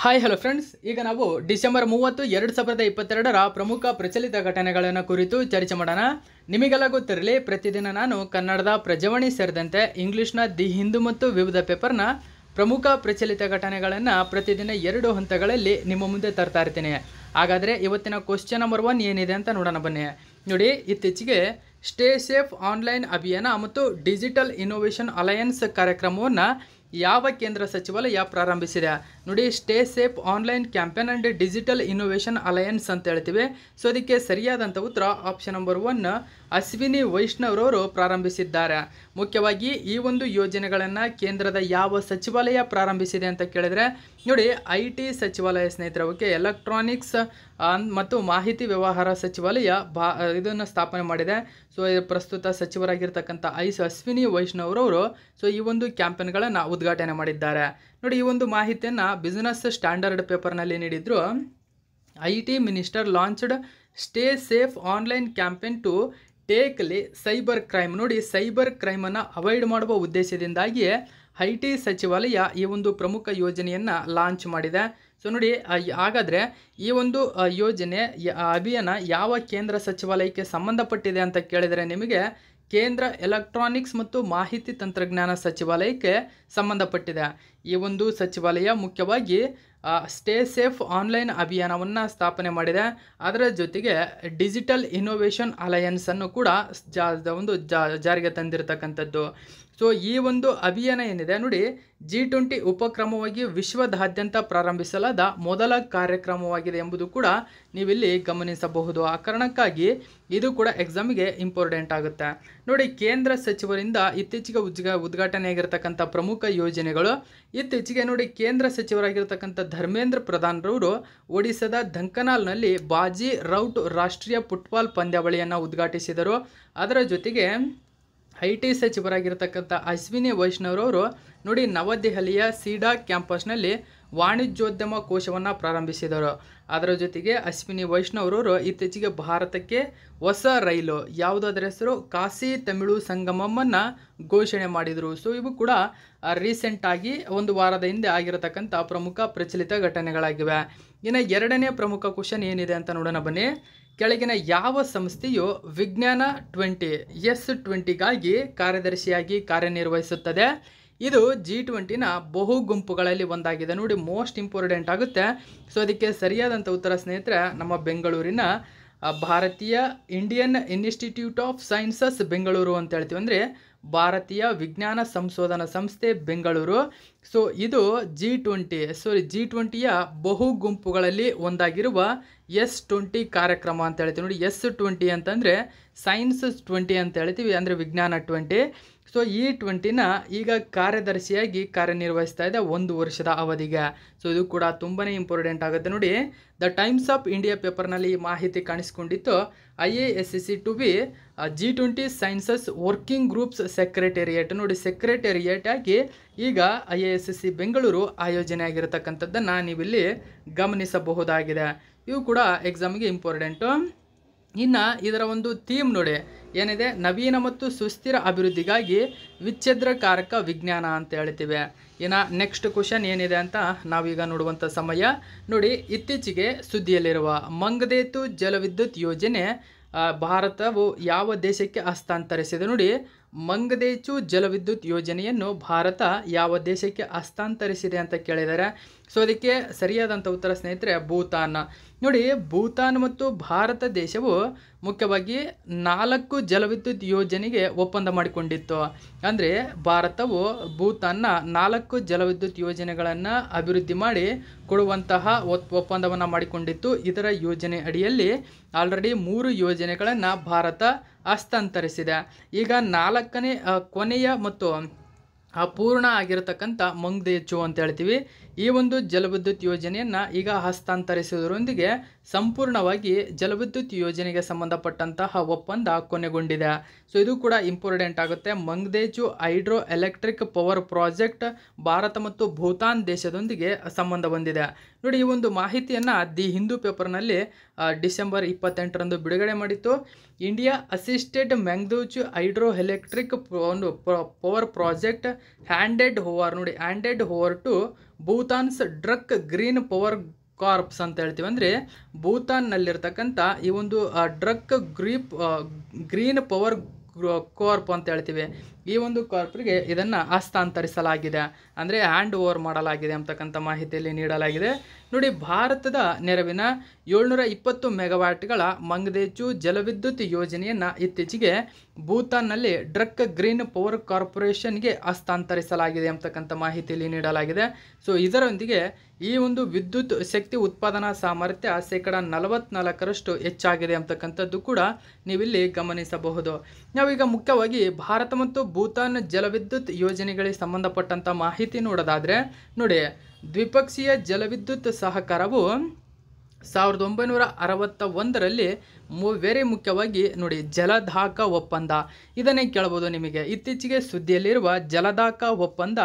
hi hello friends ಈಗ ನಾವು December ಮೂವತ್ತು ಎರಡು ಸಾವಿರದ ಇಪ್ಪತ್ತೆರಡರ ಪ್ರಮುಖ ಪ್ರಚಲಿತ ಘಟನೆಗಳನ್ನು ಕುರಿತು ಚರ್ಚೆ ಮಾಡೋಣ ನಿಮಗೆಲ್ಲ ಗೊತ್ತಿರಲಿ ಪ್ರತಿದಿನ ನಾನು ಕನ್ನಡದ ಪ್ರಜಾವಾಣಿ ಸೇರಿದಂತೆ ಇಂಗ್ಲೀಷ್ನ ದಿ ಹಿಂದೂ ಮತ್ತು ವಿವಿಧ ಪೇಪರ್ನ ಪ್ರಮುಖ ಪ್ರಚಲಿತ ಘಟನೆಗಳನ್ನು ಪ್ರತಿದಿನ ಎರಡು ಹಂತಗಳಲ್ಲಿ ನಿಮ್ಮ ಮುಂದೆ ತರ್ತಾ ಇರ್ತೀನಿ ಹಾಗಾದರೆ ಇವತ್ತಿನ ಕ್ವಶನ್ ನಂಬರ್ ಒನ್ ಏನಿದೆ ಅಂತ ನೋಡೋಣ ಬನ್ನಿ ನೋಡಿ ಇತ್ತೀಚೆಗೆ ಸ್ಟೇ ಸೇಫ್ ಆನ್ಲೈನ್ ಅಭಿಯಾನ ಮತ್ತು ಡಿಜಿಟಲ್ ಇನ್ನೋವೇಷನ್ ಅಲಯನ್ಸ್ ಕಾರ್ಯಕ್ರಮವನ್ನು ಯಾವ ಕೇಂದ್ರ ಸಚಿವಾಲಯ ಪ್ರಾರಂಭಿಸಿದೆ ನೋಡಿ stay safe online campaign and digital innovation alliance ಅಂತ ಹೇಳ್ತೀವಿ ಸೊ ಅದಕ್ಕೆ ಸರಿಯಾದಂಥ ಉತ್ತರ ಆಪ್ಷನ್ ನಂಬರ್ ಒನ್ ಅಶ್ವಿನಿ ವೈಷ್ಣವ್ರವರು ಪ್ರಾರಂಭಿಸಿದ್ದಾರೆ ಮುಖ್ಯವಾಗಿ ಈ ಒಂದು ಯೋಜನೆಗಳನ್ನು ಕೇಂದ್ರದ ಯಾವ ಸಚಿವಾಲಯ ಪ್ರಾರಂಭಿಸಿದೆ ಅಂತ ಕೇಳಿದರೆ ನೋಡಿ ಐ ಟಿ ಸಚಿವಾಲಯ ಸ್ನೇಹಿತರ ಓಕೆ ಎಲೆಕ್ಟ್ರಾನಿಕ್ಸ್ ಮತ್ತು ಮಾಹಿತಿ ವ್ಯವಹಾರ ಸಚಿವಾಲಯ ಬಾ ಇದನ್ನು ಸ್ಥಾಪನೆ ಮಾಡಿದೆ ಸೊ ಪ್ರಸ್ತುತ ಸಚಿವರಾಗಿರ್ತಕ್ಕಂಥ ಐಸ್ ಅಶ್ವಿನಿ ವೈಷ್ಣವ್ರವರು ಸೊ ಈ ಒಂದು ಕ್ಯಾಂಪೇನ್ಗಳನ್ನು ಉದ್ಘಾಟನೆ ಮಾಡಿದ್ದಾರೆ ನೋಡಿ ಈ ಒಂದು ಮಾಹಿತಿಯನ್ನು ಬಿಸ್ನೆಸ್ ಸ್ಟ್ಯಾಂಡರ್ಡ್ ಪೇಪರ್ನಲ್ಲಿ ನೀಡಿದ್ರು I T minister launched stay safe online campaign to tackle cybercrime ನೋಡಿ ಸೈಬರ್ ಕ್ರೈಮನ್ನು ಅವಾಯ್ಡ್ ಮಾಡುವ ಉದ್ದೇಶದಿಂದಾಗಿಯೇ ಟಿ ಸಚಿವಾಲಯ ಈ ಒಂದು ಪ್ರಮುಖ ಯೋಜನೆಯನ್ನು ಲಾಂಚ್ ಮಾಡಿದೆ ಸೊ ನೋಡಿ ಹಾಗಾದರೆ ಈ ಒಂದು ಯೋಜನೆ ಅಭಿಯಾನ ಯಾವ ಕೇಂದ್ರ ಸಚಿವಾಲಯಕ್ಕೆ ಸಂಬಂಧಪಟ್ಟಿದೆ ಅಂತ ಕೇಳಿದರೆ ನಿಮಗೆ ಕೇಂದ್ರ ಎಲೆಕ್ಟ್ರಾನಿಕ್ಸ್ ಮತ್ತು ಮಾಹಿತಿ ತಂತ್ರಜ್ಞಾನ ಸಚಿವಾಲಯಕ್ಕೆ ಸಂಬಂಧಪಟ್ಟಿದೆ ಈ ಒಂದು ಸಚಿವಾಲಯ ಮುಖ್ಯವಾಗಿ ಸ್ಟೇ ಸೇಫ್ ಆನ್ಲೈನ್ ಅಭಿಯಾನವನ್ನು ಸ್ಥಾಪನೆ ಮಾಡಿದೆ ಅದರ ಜೊತೆಗೆ ಡಿಜಿಟಲ್ ಇನೋವೇಷನ್ ಅಲಯನ್ಸನ್ನು ಕೂಡ ಜಾ ಒಂದು ಜಾರಿಗೆ ತಂದಿರತಕ್ಕಂಥದ್ದು ಸೊ ಈ ಒಂದು ಅಭಿಯಾನ ಏನಿದೆ ನೋಡಿ ಜಿ ಟ್ವೆಂಟಿ ಉಪಕ್ರಮವಾಗಿ ವಿಶ್ವದಾದ್ಯಂತ ಪ್ರಾರಂಭಿಸಲಾದ ಮೊದಲ ಕಾರ್ಯಕ್ರಮವಾಗಿದೆ ಎಂಬುದು ಕೂಡ ನೀವಿಲ್ಲಿ ಗಮನಿಸಬಹುದು ಆ ಕಾರಣಕ್ಕಾಗಿ ಇದು ಕೂಡ ಎಕ್ಸಾಮ್ಗೆ ಇಂಪಾರ್ಟೆಂಟ್ ಆಗುತ್ತೆ ನೋಡಿ ಕೇಂದ್ರ ಸಚಿವರಿಂದ ಇತ್ತೀಚೆಗೆ ಉಜ್ಗ ಉದ್ಘಾಟನೆ ಆಗಿರತಕ್ಕಂಥ ಪ್ರಮುಖ ಯೋಜನೆಗಳು ಇತ್ತೀಚೆಗೆ ನೋಡಿ ಕೇಂದ್ರ ಸಚಿವರಾಗಿರ್ತಕ್ಕಂಥ ಧರ್ಮೇಂದ್ರ ಪ್ರಧಾನ್ರವರು ಒಡಿಸ್ಸಾದ ಧಂಕನಾಲ್ನಲ್ಲಿ ಬಾಜಿ ರೌಟ್ ರಾಷ್ಟ್ರೀಯ ಫುಟ್ಬಾಲ್ ಪಂದ್ಯಾವಳಿಯನ್ನು ಉದ್ಘಾಟಿಸಿದರು ಅದರ ಜೊತೆಗೆ ಐ ಟಿ ಸಚಿವರಾಗಿರ್ತಕ್ಕಂಥ ಅಶ್ವಿನಿ ವೈಷ್ಣವ್ರವರು ನೋಡಿ ನವದೆಹಲಿಯ ಸೀಡಾ ಕ್ಯಾಂಪಸ್ನಲ್ಲಿ ವಾಣಿಜ್ಯೋದ್ಯಮ ಕೋಶವನ್ನು ಪ್ರಾರಂಭಿಸಿದರು ಅದರ ಜೊತೆಗೆ ಅಶ್ವಿನಿ ವೈಷ್ಣವ್ರವರು ಇತ್ತೀಚೆಗೆ ಭಾರತಕ್ಕೆ ಹೊಸ ರೈಲು ಯಾವುದಾದ್ರ ಹೆಸರು ಕಾಸಿ ತಮಿಳು ಸಂಗಮವನ್ನು ಘೋಷಣೆ ಮಾಡಿದರು ಸೊ ಇವು ಕೂಡ ರೀಸೆಂಟಾಗಿ ಒಂದು ವಾರದ ಹಿಂದೆ ಆಗಿರತಕ್ಕಂಥ ಪ್ರಮುಖ ಪ್ರಚಲಿತ ಘಟನೆಗಳಾಗಿವೆ ಇನ್ನು ಎರಡನೇ ಪ್ರಮುಖ ಕ್ವಶನ್ ಏನಿದೆ ಅಂತ ನೋಡೋಣ ಬನ್ನಿ ಕೆಳಗಿನ ಯಾವ ಸಂಸ್ಥೆಯು ವಿಜ್ಞಾನ ಟ್ವೆಂಟಿ ಎಸ್ ಟ್ವೆಂಟಿಗಾಗಿ ಕಾರ್ಯದರ್ಶಿಯಾಗಿ ಕಾರ್ಯನಿರ್ವಹಿಸುತ್ತದೆ ಇದು ಜಿ ಟ್ವೆಂಟಿನ ಬಹು ಗುಂಪುಗಳಲ್ಲಿ ಒಂದಾಗಿದೆ ನೋಡಿ ಮೋಸ್ಟ್ ಇಂಪಾರ್ಟೆಂಟ್ ಆಗುತ್ತೆ ಸೊ ಅದಕ್ಕೆ ಸರಿಯಾದಂಥ ಉತ್ತರ ಸ್ನೇಹಿತರೆ ನಮ್ಮ ಬೆಂಗಳೂರಿನ ಭಾರತೀಯ Indian institute of sciences Bengaluru ಅಂತ ಹೇಳ್ತೀವಿ ಅಂದರೆ ಭಾರತೀಯ ವಿಜ್ಞಾನ ಸಂಶೋಧನಾ ಸಂಸ್ಥೆ ಬೆಂಗಳೂರು ಸೊ ಇದು ಜಿ ಟ್ವೆಂಟಿ ಸಾರಿ ಜಿ ಟ್ವೆಂಟಿಯ ಬಹು ಗುಂಪುಗಳಲ್ಲಿ ಒಂದಾಗಿರುವ ಎಸ್ ಟ್ವೆಂಟಿ ಕಾರ್ಯಕ್ರಮ ಅಂತ ಹೇಳ್ತೀವಿ ನೋಡಿ ಎಸ್ ಟ್ವೆಂಟಿ ಅಂತಂದರೆ ಸೈನ್ಸ್ ಟ್ವೆಂಟಿ ಅಂತ ಹೇಳ್ತೀವಿ ಅಂದರೆ ವಿಜ್ಞಾನ ಟ್ವೆಂಟಿ ಸೊ ಈ ಟ್ವೆಂಟಿನ ಈಗ ಕಾರ್ಯದರ್ಶಿಯಾಗಿ ಕಾರ್ಯನಿರ್ವಹಿಸ್ತಾ ಇದೆ ಒಂದು ವರ್ಷದ ಅವಧಿಗೆ ಸೊ ಇದು ಕೂಡ ತುಂಬಾ ಇಂಪಾರ್ಟೆಂಟ್ ಆಗುತ್ತೆ ನೋಡಿ ದ ಟೈಮ್ಸ್ ಆಫ್ ಇಂಡಿಯಾ ಪೇಪರ್ನಲ್ಲಿ ಈ ಮಾಹಿತಿ ಕಾಣಿಸ್ಕೊಂಡಿತ್ತು I A S C to B G twenty sciences working groups secretariat ನೋಡಿ ಸೆಕ್ರೆಟೇರಿಯೇಟ್ ಆಗಿ ಈಗ I A S C Bengaluru ಆಯೋಜನೆ ಆಗಿರತಕ್ಕಂಥದ್ದನ್ನು ನೀವಿಲ್ಲಿ ಗಮನಿಸಬಹುದಾಗಿದೆ ಇವು ಕೂಡ ಎಕ್ಸಾಮ್ಗೆ ಇಂಪಾರ್ಟೆಂಟು ಇನ್ನು ಇದರ ಒಂದು ಥೀಮ್ ನೋಡಿ ಏನಿದೆ ನವೀನ ಮತ್ತು ಸುಸ್ಥಿರ ಅಭಿವೃದ್ಧಿಗಾಗಿ ವಿಚ್ಛಿದ್ರಕಾರಕ ವಿಜ್ಞಾನ ಅಂತ ಹೇಳ್ತೀವಿ ಇನ್ನು ನೆಕ್ಸ್ಟ್ ಕ್ವಶನ್ ಏನಿದೆ ಅಂತ ನಾವೀಗ ನೋಡುವಂಥ ಸಮಯ ನೋಡಿ ಇತ್ತೀಚೆಗೆ ಸುದ್ದಿಯಲ್ಲಿರುವ ಮಂಗದೇತು ಜಲವಿದ್ಯುತ್ ಯೋಜನೆ ಭಾರತವು ಯಾವ ದೇಶಕ್ಕೆ ಹಸ್ತಾಂತರಿಸಿದೆ ನೋಡಿ ಮಂಗದೇಚು ಜಲವಿದ್ಯುತ್ ಯೋಜನೆಯನ್ನು ಭಾರತ ಯಾವ ದೇಶಕ್ಕೆ ಹಸ್ತಾಂತರಿಸಿದೆ ಅಂತ ಕೇಳಿದ್ದಾರೆ ಸೊ ಅದಕ್ಕೆ ಸರಿಯಾದಂಥ ಉತ್ತರ ಸ್ನೇಹಿತರೆ ಭೂತಾನ್ ನೋಡಿ ಭೂತಾನ್ ಮತ್ತು ಭಾರತ ದೇಶವು ಮುಖ್ಯವಾಗಿ ನಾಲ್ಕು ಜಲವಿದ್ಯುತ್ ಯೋಜನೆಗೆ ಒಪ್ಪಂದ ಮಾಡಿಕೊಂಡಿತ್ತು ಅಂದರೆ ಭಾರತವು ಭೂತಾನ್ನ ನಾಲ್ಕು ಜಲವಿದ್ಯುತ್ ಯೋಜನೆಗಳನ್ನು ಅಭಿವೃದ್ಧಿ ಮಾಡಿ ಕೊಡುವಂತಹ ಒಪ್ಪಂದವನ್ನು ಮಾಡಿಕೊಂಡಿತ್ತು ಇದರ ಯೋಜನೆ ಅಡಿಯಲ್ಲಿ ಆಲ್ರೆಡಿ ಮೂರು ಯೋಜನೆಗಳನ್ನು ಭಾರತ ಹಸ್ತಾಂತರಿಸಿದೆ ಈಗ ನಾಲ್ಕನೇ ಕೊನೆಯ ಮತ್ತು ಅಪೂರ್ಣ ಆಗಿರತಕ್ಕಂಥ ಮಂಗ್ದೇಚು ಅಂತ ಹೇಳ್ತೀವಿ ಈ ಒಂದು ಜಲವಿದ್ಯುತ್ ಯೋಜನೆಯನ್ನು ಈಗ ಹಸ್ತಾಂತರಿಸುವುದರೊಂದಿಗೆ ಸಂಪೂರ್ಣವಾಗಿ ಜಲವಿದ್ಯುತ್ ಯೋಜನೆಗೆ ಸಂಬಂಧಪಟ್ಟಂತಹ ಒಪ್ಪಂದ ಕೊನೆಗೊಂಡಿದೆ ಸೊ ಇದು ಕೂಡ ಇಂಪಾರ್ಟೆಂಟ್ ಆಗುತ್ತೆ Mangdechhu hydro electric power project Bharat ಮತ್ತು ಭೂತಾನ್ ದೇಶದೊಂದಿಗೆ ಸಂಬಂಧ ಹೊಂದಿದೆ ನೋಡಿ ಈ ಒಂದು ಮಾಹಿತಿಯನ್ನು ದಿ ಹಿಂದೂ ಪೇಪರ್ನಲ್ಲಿ ಡಿಸೆಂಬರ್ ಇಪ್ಪತ್ತೆಂಟರಂದು ಬಿಡುಗಡೆ ಮಾಡಿತ್ತು India assisted Mangdechhu hydro electric ಒಂದು ಪವರ್ ಪ್ರಾಜೆಕ್ಟ್ ಹ್ಯಾಂಡೆಡ್ ಓವರ್ ನೋಡಿ handed over to Bhutan's Druk green power corps ಅಂತ ಹೇಳ್ತೀವಿ ಅಂದರೆ ಭೂತಾನ್ನಲ್ಲಿರ್ತಕ್ಕಂಥ ಈ ಒಂದು Druk green green power corp ಅಂತ ಹೇಳ್ತೀವಿ ಈ ಒಂದು ಕಾರ್ಪ್ರಿಗೆ ಇದನ್ನು ಹಸ್ತಾಂತರಿಸಲಾಗಿದೆ ಅಂದರೆ ಹ್ಯಾಂಡ್ ಓವರ್ ಮಾಡಲಾಗಿದೆ ಅಂತಕ್ಕಂಥ ಮಾಹಿತಿಯಲ್ಲಿ ನೀಡಲಾಗಿದೆ ನೋಡಿ ಭಾರತದ ನೆರವಿನ ಏಳ್ನೂರ ಇಪ್ಪತ್ತು ಮೆಗಾವ್ಯಾಟ್ಗಳ ಮಂಗದೇಚು ಜಲವಿದ್ಯುತ್ ಯೋಜನೆಯನ್ನು ಇತ್ತೀಚೆಗೆ ಭೂತಾನ್ನಲ್ಲಿ ಡ್ರಕ್ ಗ್ರೀನ್ ಪವರ್ ಕಾರ್ಪೊರೇಷನ್ಗೆ ಹಸ್ತಾಂತರಿಸಲಾಗಿದೆ ಅಂತಕ್ಕಂಥ ಮಾಹಿತಿಯಲ್ಲಿ ನೀಡಲಾಗಿದೆ ಸೊ ಇದರೊಂದಿಗೆ ಈ ಒಂದು ವಿದ್ಯುತ್ ಶಕ್ತಿ ಉತ್ಪಾದನಾ ಸಾಮರ್ಥ್ಯ ಶೇಕಡ ನಲವತ್ನಾಲ್ಕರಷ್ಟು ಹೆಚ್ಚಾಗಿದೆ ಅಂತಕ್ಕಂಥದ್ದು ಕೂಡ ನೀವಿಲ್ಲಿ ಗಮನಿಸಬಹುದು ನಾವೀಗ ಮುಖ್ಯವಾಗಿ ಭಾರತ ಮತ್ತು ಭೂತಾನ್ ಜಲವಿದ್ಯುತ್ ಯೋಜನೆಗಳಿಗೆ ಸಂಬಂಧಪಟ್ಟಂಥ ಮಾಹಿತಿ ನೋಡೋದಾದರೆ ನೋಡಿ ದ್ವಿಪಕ್ಷೀಯ ಜಲವಿದ್ಯುತ್ ಸಹಕಾರವು ಸಾವಿರದ ಒಂಬೈನೂರ ಅರವತ್ತ ಒಂದರಲ್ಲಿ ವೆರಿ ಮುಖ್ಯವಾಗಿ ನೋಡಿ ಜಲಧಾಕ ಒಪ್ಪಂದ ಇದನ್ನೇ ಕೇಳ್ಬೋದು ನಿಮಗೆ ಇತ್ತೀಚೆಗೆ ಸುದ್ದಿಯಲ್ಲಿರುವ ಜಲಧಾಕ ಒಪ್ಪಂದ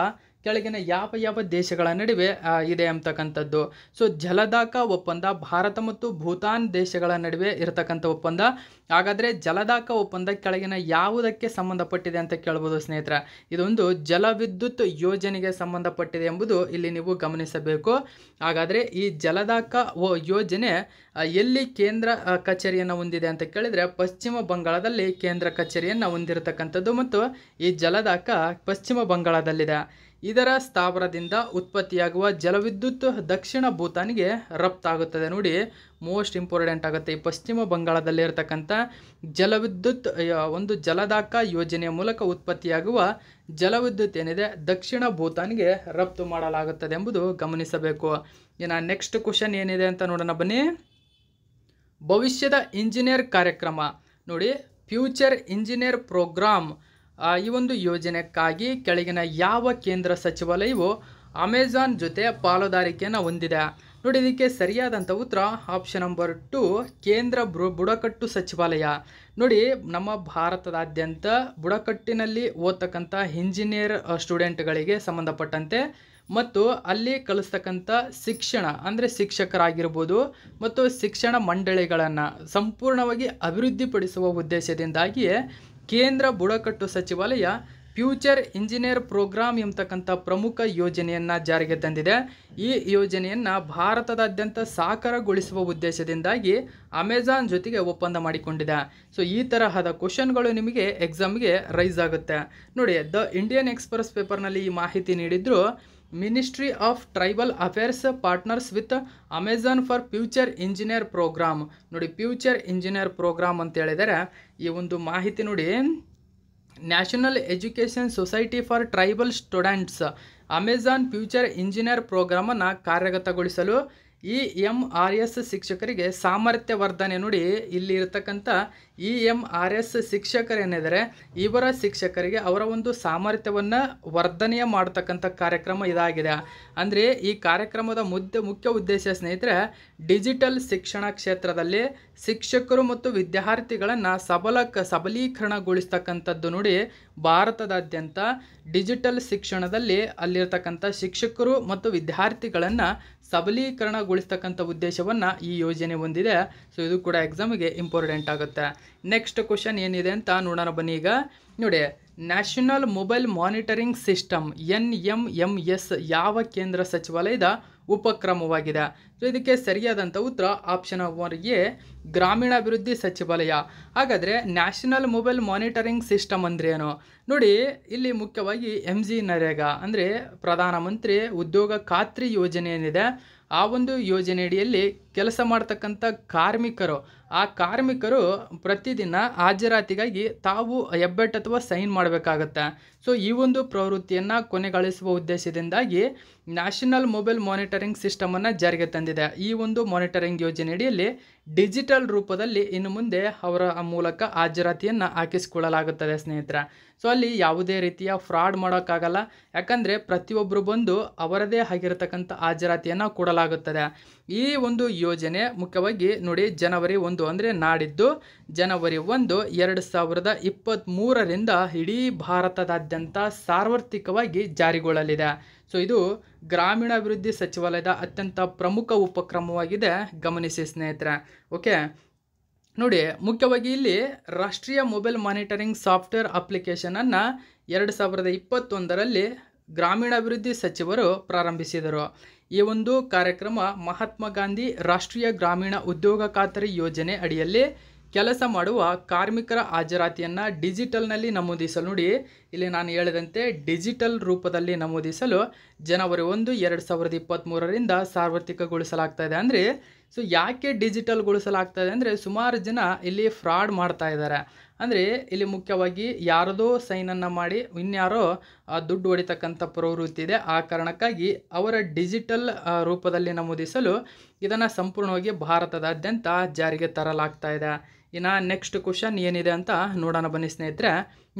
ಕೆಳಗಿನ ಯಾವ ಯಾವ ದೇಶಗಳ ನಡುವೆ ಇದೆ ಅಂತಕ್ಕಂಥದ್ದು ಸೊ ಜಲದಾಕ ಒಪ್ಪಂದ ಭಾರತ ಮತ್ತು ಭೂತಾನ್ ದೇಶಗಳ ನಡುವೆ ಇರತಕ್ಕಂಥ ಒಪ್ಪಂದ ಹಾಗಾದರೆ ಜಲದಾಕ ಒಪ್ಪಂದ ಕೆಳಗಿನ ಯಾವುದಕ್ಕೆ ಸಂಬಂಧಪಟ್ಟಿದೆ ಅಂತ ಕೇಳ್ಬೋದು ಸ್ನೇಹಿತರ ಇದೊಂದು ಜಲವಿದ್ಯುತ್ ಯೋಜನೆಗೆ ಸಂಬಂಧಪಟ್ಟಿದೆ ಎಂಬುದು ಇಲ್ಲಿ ನೀವು ಗಮನಿಸಬೇಕು ಹಾಗಾದರೆ ಈ ಜಲದಾಕ ಯೋಜನೆ ಎಲ್ಲಿ ಕೇಂದ್ರ ಕಚೇರಿಯನ್ನು ಹೊಂದಿದೆ ಅಂತ ಕೇಳಿದರೆ ಪಶ್ಚಿಮ ಬಂಗಾಳದಲ್ಲಿ ಕೇಂದ್ರ ಕಚೇರಿಯನ್ನು ಹೊಂದಿರತಕ್ಕಂಥದ್ದು ಮತ್ತು ಈ ಜಲದಾಕ ಪಶ್ಚಿಮ ಬಂಗಾಳದಲ್ಲಿದೆ ಇದರ ಸ್ಥಾವರದಿಂದ ಉತ್ಪತ್ತಿಯಾಗುವ ಜಲವಿದ್ಯುತ್ ದಕ್ಷಿಣ ಭೂತಾನ್ಗೆ ರಫ್ತಾಗುತ್ತದೆ ನೋಡಿ ಮೋಸ್ಟ್ ಇಂಪಾರ್ಟೆಂಟ್ ಆಗುತ್ತೆ ಈ ಪಶ್ಚಿಮ ಬಂಗಾಳದಲ್ಲಿ ಇರತಕ್ಕಂಥ ಜಲವಿದ್ಯುತ್ ಒಂದು ಜಲದಾಕ ಯೋಜನೆಯ ಮೂಲಕ ಉತ್ಪತ್ತಿಯಾಗುವ ಜಲವಿದ್ಯುತ್ ಏನಿದೆ ದಕ್ಷಿಣ ಭೂತಾನ್ಗೆ ರಫ್ತು ಮಾಡಲಾಗುತ್ತದೆ ಎಂಬುದು ಗಮನಿಸಬೇಕು ಇನ್ನು ನೆಕ್ಸ್ಟ್ ಕ್ವಶನ್ ಏನಿದೆ ಅಂತ ನೋಡೋಣ ಬನ್ನಿ ಭವಿಷ್ಯದ ಇಂಜಿನಿಯರ್ ಕಾರ್ಯಕ್ರಮ ನೋಡಿ ಫ್ಯೂಚರ್ ಇಂಜಿನಿಯರ್ ಪ್ರೋಗ್ರಾಮ್ ಈ ಒಂದು ಯೋಜನೆಕ್ಕಾಗಿ ಕೆಳಗಿನ ಯಾವ ಕೇಂದ್ರ ಸಚಿವಾಲಯವು ಅಮೆಜಾನ್ ಜೊತೆ ಪಾಲುದಾರಿಕೆಯನ್ನು ಹೊಂದಿದೆ ನೋಡಿ ಇದಕ್ಕೆ ಸರಿಯಾದಂಥ ಉತ್ತರ ಆಪ್ಷನ್ ನಂಬರ್ ಟು ಕೇಂದ್ರ ಬುಡಕಟ್ಟು ಸಚಿವಾಲಯ ನೋಡಿ ನಮ್ಮ ಭಾರತದಾದ್ಯಂತ ಬುಡಕಟ್ಟಿನಲ್ಲಿ ಓದ್ತಕ್ಕಂಥ ಇಂಜಿನಿಯರ್ ಸ್ಟೂಡೆಂಟ್ಗಳಿಗೆ ಸಂಬಂಧಪಟ್ಟಂತೆ ಮತ್ತು ಅಲ್ಲಿ ಕಲಿಸ್ತಕ್ಕಂಥ ಶಿಕ್ಷಣ ಅಂದರೆ ಶಿಕ್ಷಕರಾಗಿರ್ಬೋದು ಮತ್ತು ಶಿಕ್ಷಣ ಮಂಡಳಿಗಳನ್ನು ಸಂಪೂರ್ಣವಾಗಿ ಅಭಿವೃದ್ಧಿಪಡಿಸುವ ಉದ್ದೇಶದಿಂದಾಗಿಯೇ ಕೇಂದ್ರ ಬುಡಕಟ್ಟು ಸಚಿವಾಲಯ ಫ್ಯೂಚರ್ ಇಂಜಿನಿಯರ್ ಪ್ರೋಗ್ರಾಮ್ ಎಂಬತಕ್ಕಂಥ ಪ್ರಮುಖ ಯೋಜನೆಯನ್ನು ಜಾರಿಗೆ ತಂದಿದೆ ಈ ಯೋಜನೆಯನ್ನು ಭಾರತದಾದ್ಯಂತ ಸಾಕಾರಗೊಳಿಸುವ ಉದ್ದೇಶದಿಂದಾಗಿ ಅಮೆಜಾನ್ ಜೊತೆಗೆ ಒಪ್ಪಂದ ಮಾಡಿಕೊಂಡಿದೆ ಸೊ ಈ ತರಹದ ಕ್ವಶನ್ಗಳು ನಿಮಗೆ ಎಕ್ಸಾಮ್ಗೆ ರೈಸ್ ಆಗುತ್ತೆ ನೋಡಿ ದ ಇಂಡಿಯನ್ ಎಕ್ಸ್ಪ್ರೆಸ್ ಪೇಪರ್ನಲ್ಲಿ ಈ ಮಾಹಿತಿ ನೀಡಿದ್ರು ministry of tribal affairs partners with Amazon for future engineer program ನೋಡಿ ಫ್ಯೂಚರ್ ಇಂಜಿನಿಯರ್ ಪ್ರೋಗ್ರಾಮ್ ಅಂತ ಹೇಳಿದರೆ ಈ ಒಂದು ಮಾಹಿತಿ ನೋಡಿ national education society for tribal students Amazon future engineer ಪ್ರೋಗ್ರಾಮನ್ನು ಕಾರ್ಯಗತಗೊಳಿಸಲು ಈ ಎಮ್ ಆರ್ ಎಸ್ ಶಿಕ್ಷಕರಿಗೆ ಸಾಮರ್ಥ್ಯ ವರ್ಧನೆ ನೋಡಿ ಇಲ್ಲಿ ಇರತಕ್ಕಂಥ ಇ ಎಂ ಆರ್ ಎಸ್ ಶಿಕ್ಷಕರೇನಿದ್ದಾರೆ ಇವರ ಶಿಕ್ಷಕರಿಗೆ ಅವರ ಒಂದು ಸಾಮರ್ಥ್ಯವನ್ನು ವರ್ಧನೆಯ ಮಾಡತಕ್ಕಂಥ ಕಾರ್ಯಕ್ರಮ ಇದಾಗಿದೆ ಅಂದರೆ ಈ ಕಾರ್ಯಕ್ರಮದ ಮುದ್ದ ಮುಖ್ಯ ಉದ್ದೇಶ ಸ್ನೇಹಿತರೆ ಡಿಜಿಟಲ್ ಶಿಕ್ಷಣ ಕ್ಷೇತ್ರದಲ್ಲಿ ಶಿಕ್ಷಕರು ಮತ್ತು ವಿದ್ಯಾರ್ಥಿಗಳನ್ನು ಸಬಲ ಸಬಲೀಕರಣಗೊಳಿಸ್ತಕ್ಕಂಥದ್ದು ನೋಡಿ ಭಾರತದಾದ್ಯಂತ ಡಿಜಿಟಲ್ ಶಿಕ್ಷಣದಲ್ಲಿ ಅಲ್ಲಿರ್ತಕ್ಕಂಥ ಶಿಕ್ಷಕರು ಮತ್ತು ವಿದ್ಯಾರ್ಥಿಗಳನ್ನು ಸಬಲೀಕರಣಗೊಳಿಸ್ತಕ್ಕಂಥ ಉದ್ದೇಶವನ್ನು ಈ ಯೋಜನೆ ಹೊಂದಿದೆ ಸೊ ಇದು ಕೂಡ ಎಕ್ಸಾಮಿಗೆ ಇಂಪಾರ್ಟೆಂಟ್ ಆಗುತ್ತೆ ನೆಕ್ಸ್ಟ್ ಕ್ವಶನ್ ಏನಿದೆ ಅಂತ ನೋಡೋಣ ಬನ್ನಿ ಈಗ ನೋಡಿ national mobile monitoring system N M M S ಯಾವ ಕೇಂದ್ರ ಸಚಿವಾಲಯದ ಉಪಕ್ರಮವಾಗಿದೆ ಇದಕ್ಕೆ ಸರಿಯಾದಂಥ ಉತ್ತರ ಆಪ್ಷನ್ ಎ ಗ್ರಾಮೀಣಾಭಿವೃದ್ಧಿ ಸಚಿವಾಲಯ ಹಾಗಾದರೆ ನ್ಯಾಷನಲ್ ಮೊಬೈಲ್ ಮಾನಿಟರಿಂಗ್ ಸಿಸ್ಟಮ್ ಅಂದ್ರೇನು ನೋಡಿ ಇಲ್ಲಿ ಮುಖ್ಯವಾಗಿ ಎಂ ಜಿ ನರೇಗಾ ಅಂದರೆ ಪ್ರಧಾನಮಂತ್ರಿ ಉದ್ಯೋಗ ಖಾತ್ರಿ ಯೋಜನೆ ಏನಿದೆ ಆ ಒಂದು ಯೋಜನೆಯಡಿಯಲ್ಲಿ ಕೆಲಸ ಮಾಡ್ತಕ್ಕಂಥ ಕಾರ್ಮಿಕರು ಆ ಕಾರ್ಮಿಕರು ಪ್ರತಿದಿನ ಹಾಜರಾತಿಗಾಗಿ ತಾವು ಹೆಬ್ಬೆಟ್ಟು ಅಥವಾ ಸೈನ್ ಮಾಡಬೇಕಾಗತ್ತೆ ಸೊ ಈ ಒಂದು ಪ್ರವೃತ್ತಿಯನ್ನು ಕೊನೆಗಳಿಸುವ ಉದ್ದೇಶದಿಂದಾಗಿ ನ್ಯಾಷನಲ್ ಮೊಬೈಲ್ ಮಾನಿಟರಿಂಗ್ ಸಿಸ್ಟಮನ್ನು ಜಾರಿಗೆ ತಂದಿದೆ ಈ ಒಂದು ಮಾನಿಟರಿಂಗ್ ಯೋಜನೆಯಡಿಯಲ್ಲಿ ಡಿಜಿಟಲ್ ರೂಪದಲ್ಲಿ ಇನ್ನು ಮುಂದೆ ಅವರ ಮೂಲಕ ಹಾಜರಾತಿಯನ್ನು ಹಾಕಿಸಿಕೊಳ್ಳಲಾಗುತ್ತದೆ ಸ್ನೇಹಿತರ ಸೊ ಅಲ್ಲಿ ಯಾವುದೇ ರೀತಿಯ ಫ್ರಾಡ್ ಮಾಡೋಕ್ಕಾಗಲ್ಲ ಯಾಕಂದರೆ ಪ್ರತಿಯೊಬ್ಬರು ಬಂದು ಅವರದೇ ಆಗಿರತಕ್ಕಂಥ ಹಾಜರಾತಿಯನ್ನು ಕೊಡಲಾಗುತ್ತದೆ ಈ ಒಂದು ಯೋಜನೆ ಮುಖ್ಯವಾಗಿ ನೋಡಿ ಜನವರಿ ಒಂದು ಅಂದರೆ ನಾಡಿದ್ದು ಜನವರಿ ಒಂದು ಎರಡು ಸಾವಿರದ ಇಪ್ಪತ್ತ್ಮೂರರಿಂದ ಇಡೀ ಭಾರತದಾದ್ಯಂತ ಸಾರ್ವತ್ರಿಕವಾಗಿ ಜಾರಿಗೊಳ್ಳಲಿದೆ ಸೊ ಇದು ಗ್ರಾಮೀಣಾಭಿವೃದ್ಧಿ ಸಚಿವಾಲಯದ ಅತ್ಯಂತ ಪ್ರಮುಖ ಉಪಕ್ರಮವಾಗಿದೆ ಗಮನಿಸಿ ಸ್ನೇಹಿತರೆ ಓಕೆ ನೋಡಿ ಮುಖ್ಯವಾಗಿ ಇಲ್ಲಿ ರಾಷ್ಟ್ರೀಯ ಮೊಬೈಲ್ ಮಾನಿಟರಿಂಗ್ ಸಾಫ್ಟ್ವೇರ್ ಅಪ್ಲಿಕೇಶನನ್ನು ಎರಡು ಸಾವಿರದ ಇಪ್ಪತ್ತೊಂದರಲ್ಲಿ ಗ್ರಾಮೀಣಾಭಿವೃದ್ಧಿ ಸಚಿವರು ಪ್ರಾರಂಭಿಸಿದರು ಈ ಒಂದು ಕಾರ್ಯಕ್ರಮ ಮಹಾತ್ಮ ಗಾಂಧಿ ರಾಷ್ಟ್ರೀಯ ಗ್ರಾಮೀಣ ಉದ್ಯೋಗ ಖಾತರಿ ಯೋಜನೆ ಅಡಿಯಲ್ಲಿ ಕೆಲಸ ಮಾಡುವ ಕಾರ್ಮಿಕರ ಹಾಜರಾತಿಯನ್ನು ಡಿಜಿಟಲ್ನಲ್ಲಿ ನಮೂದಿಸಲು ನೋಡಿ ಇಲ್ಲಿ ನಾನು ಹೇಳಿದಂತೆ ಡಿಜಿಟಲ್ ರೂಪದಲ್ಲಿ ನಮೂದಿಸಲು ಜನವರಿ ಒಂದು ಎರಡು ಸಾವಿರದ ಇಪ್ಪತ್ತ್ಮೂರರಿಂದ ಸಾರ್ವತ್ರಿಕಗೊಳಿಸಲಾಗ್ತಾ ಇದೆ ಅಂದರೆ ಸೊ ಯಾಕೆ ಡಿಜಿಟಲ್ಗೊಳಿಸಲಾಗ್ತದೆ ಅಂದರೆ ಸುಮಾರು ಜನ ಇಲ್ಲಿ ಫ್ರಾಡ್ ಮಾಡ್ತಾ ಇದ್ದಾರೆ ಅಂದರೆ ಇಲ್ಲಿ ಮುಖ್ಯವಾಗಿ ಯಾರದೋ ಸೈನನ್ನು ಮಾಡಿ ಇನ್ಯಾರೋ ದುಡ್ಡು ಹೊಡಿತಕ್ಕಂಥ ಪ್ರವೃತ್ತಿ ಇದೆ ಆ ಕಾರಣಕ್ಕಾಗಿ ಅವರ ಡಿಜಿಟಲ್ ರೂಪದಲ್ಲಿ ನಮೂದಿಸಲು ಇದನ್ನು ಸಂಪೂರ್ಣವಾಗಿ ಭಾರತದಾದ್ಯಂತ ಜಾರಿಗೆ ತರಲಾಗ್ತಾ ಇದೆ ಇನ್ನು ನೆಕ್ಸ್ಟ್ ಕ್ವಶನ್ ಏನಿದೆ ಅಂತ ನೋಡೋಣ ಬನ್ನಿ ಸ್ನೇಹಿತರೆ